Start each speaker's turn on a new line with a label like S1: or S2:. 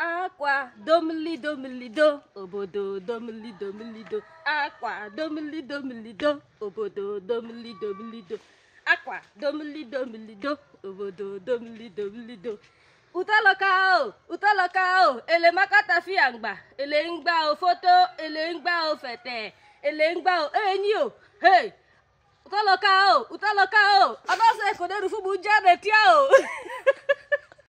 S1: akwa domilidomilido obodo domilidomilido akwa domilidomilido obodo domilidomilido akwa domilidomilido obodo domilidomilido utolokao
S2: utolokao elemaka tafia ngba ele o foto ele o fete ele ngba o enyi eh, o hey utolokao utolokao ọdọsọ ekoderufu fubu jade tia o